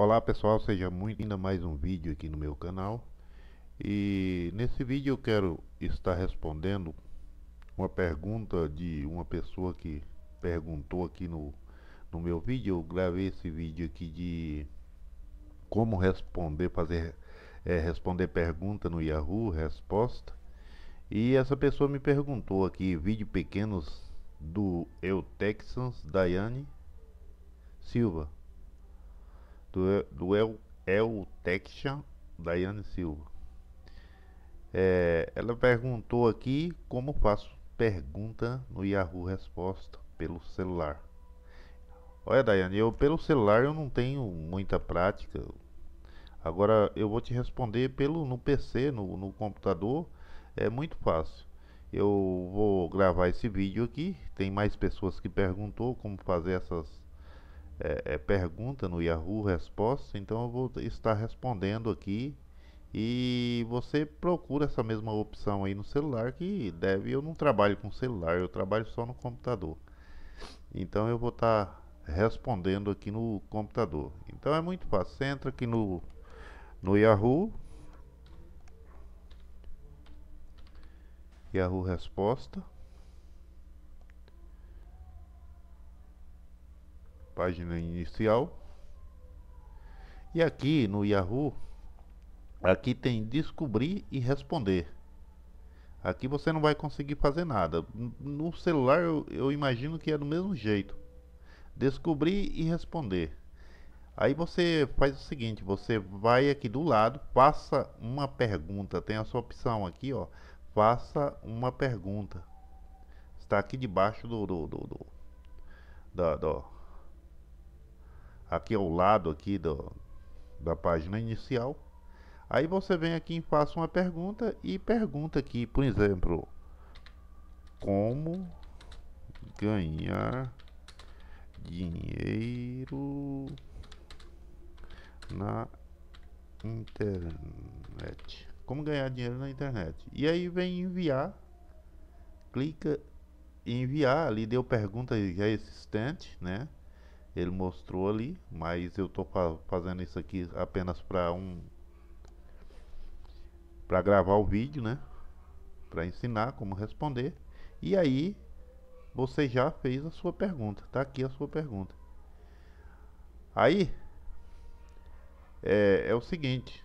Olá pessoal, seja muito ainda mais um vídeo aqui no meu canal e nesse vídeo eu quero estar respondendo uma pergunta de uma pessoa que perguntou aqui no, no meu vídeo, eu gravei esse vídeo aqui de como responder, fazer é, responder pergunta no Yahoo, resposta e essa pessoa me perguntou aqui, vídeo pequenos do Eu Texans, Daiane Silva do, do El, Texan Daiane Silva. É, ela perguntou aqui como faço pergunta no Yahoo Resposta pelo celular. Olha, Daiane, eu pelo celular eu não tenho muita prática. Agora eu vou te responder pelo no PC, no, no computador, é muito fácil. Eu vou gravar esse vídeo aqui. Tem mais pessoas que perguntou como fazer essas é, é, pergunta no Yahoo Resposta, então eu vou estar respondendo aqui e você procura essa mesma opção aí no celular que deve. Eu não trabalho com celular, eu trabalho só no computador. Então eu vou estar respondendo aqui no computador. Então é muito fácil. Você entra aqui no no Yahoo Yahoo Resposta página inicial. E aqui no Yahoo, aqui tem descobrir e responder. Aqui você não vai conseguir fazer nada. No celular eu, eu imagino que é do mesmo jeito. Descobrir e responder. Aí você faz o seguinte, você vai aqui do lado, faça uma pergunta, tem a sua opção aqui, ó, faça uma pergunta. Está aqui debaixo do do do, do, do, do aqui ao lado aqui do, da página inicial. Aí você vem aqui e faz uma pergunta e pergunta aqui, por exemplo, como ganhar dinheiro na internet. Como ganhar dinheiro na internet? E aí vem enviar, clica em enviar, ali deu pergunta já é existente, né? ele mostrou ali, mas eu estou fa fazendo isso aqui apenas para um para gravar o vídeo, né? Para ensinar como responder. E aí você já fez a sua pergunta, tá aqui a sua pergunta. Aí é, é o seguinte,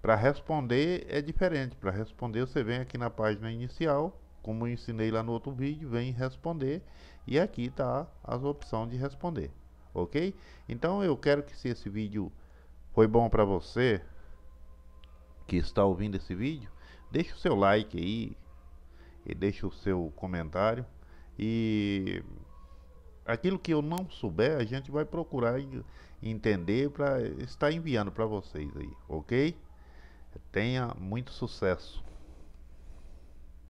para responder é diferente. Para responder você vem aqui na página inicial, como eu ensinei lá no outro vídeo, vem responder e aqui tá as opções de responder ok? Então eu quero que se esse vídeo foi bom para você que está ouvindo esse vídeo, deixe o seu like aí e deixe o seu comentário e aquilo que eu não souber a gente vai procurar entender para estar enviando para vocês aí, ok? Tenha muito sucesso.